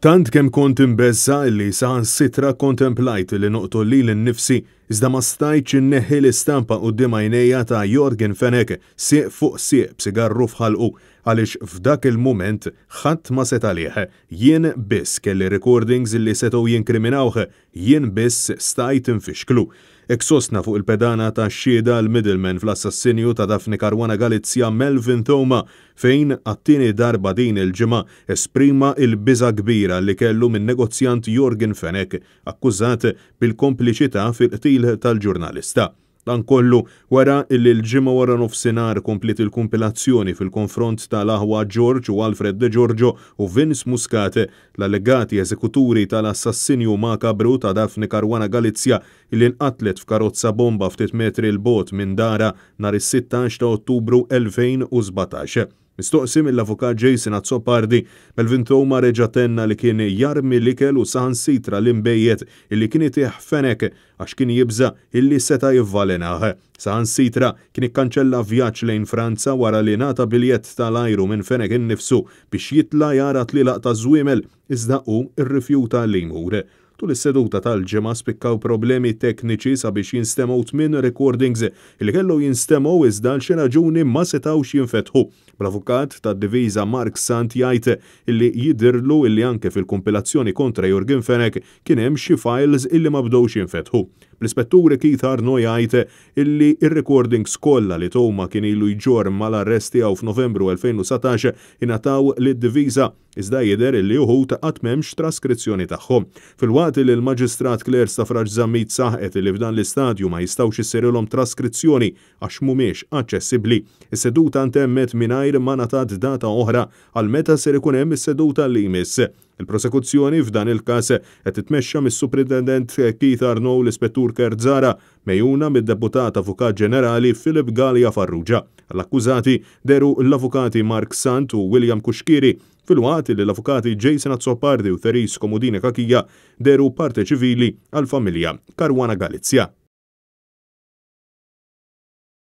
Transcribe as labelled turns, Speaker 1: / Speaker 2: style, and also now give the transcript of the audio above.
Speaker 1: Tant kem kont imbezza illi saħan sitra kontemplajt li noqtu li l-nifsi, iżda ma stajċ neħi l-istampa u d-dimajnija ta' Jorgen Fenek sieq fuq sieq b'sigarru fħalqu, għaliex f'dak il-moment ħadd ma set għalih, jien biss kelli recordings li setgħu jinkriminawh, jien biss stajt infixklu. Eksosna fuq il-pedana ta' xieda l-Middleman fl-assassinju ta' Dafni Karwana Galizja Melvin Thoma fejn għattini darba din il ġima esprima il-biza kbira li kellu minn negozjant Jorgen Fenek, akkużat bil-kompliċità fil-qtil tal-ġurnalista. Dan kollu wara illi l-ġimma wara nofsinar komplit il-kumpilazzjoni fil-konfront tal-Aħwa George u Alfred De Giorgio u Vince Muscate l-allegati eżekuturi tal-assassinju makabru ta' Dafni Karwana Galizja illi nqatlet f'karozza bomba ftit metri l-bot minn dara nar is-16 ta' Ottubru 2017. Mistoqsim l-avukat Jason Azzopardi bel-vintoma reġatenna li kien jarmi l-ikel u saħan sitra l-imbejjet illi kien itiħ fenek għax kien jibza illi seta jivvalenaħ. Saħan sitra kien ikkanċella vjaċ lejn Franza wara li nata biljett tal-ajru minn fenek innifsu biex jitla jara li ta' zwimel iżda u rifjuta li jmur. Tul is-seduta tal ġema spikkaw problemi tekniċi sabiex jinstemaw tmien recordings il kellu jinstemaw iżda xi raġuni ma setawx jinfetħu. L-avukat tad-diviża Mark Sant jgħid illi jidirlu illi anke fil-kumpilazzjoni kontra Jorgen Fenek kien hemm xi files illi ma bdewx jinfetħu. L-ispetturi Keith Arno jgħid illi ir-recordings kollha li toma kien ilu jġor mal-arresti għaw f'Novembru 2017 inataw lid-diviża iżda jidher illi uħut qatt m'hemmx traskrizzjoni tagħhom. fil wa li l maġistrat Kler Safraġ Zammit saħet li f'dan l-istadju ma jistgħux issirilhom traskrizzjoni għax mhumiex aċċessibbli. Is-seduta ntemmet mingħajr ma ngħatat data oħra għal meta ser ikun hemm is-seduta li jmiss. Il-prosekuzzjoni f'dan il-każ qed titmexxa mis-Superintendent Keith Arnow l-Ispettur Kerzara mejuna mid-Deputat Avukat Ġenerali Filip Galia Farrugia. L-akkużati deru l-Avukati Mark Sant u William Kuxkiri fil-waqt li l-avukati Jason Azzopardi u Theris Komudine Kakija deru parte ċivili għal-familja Karwana Galizja.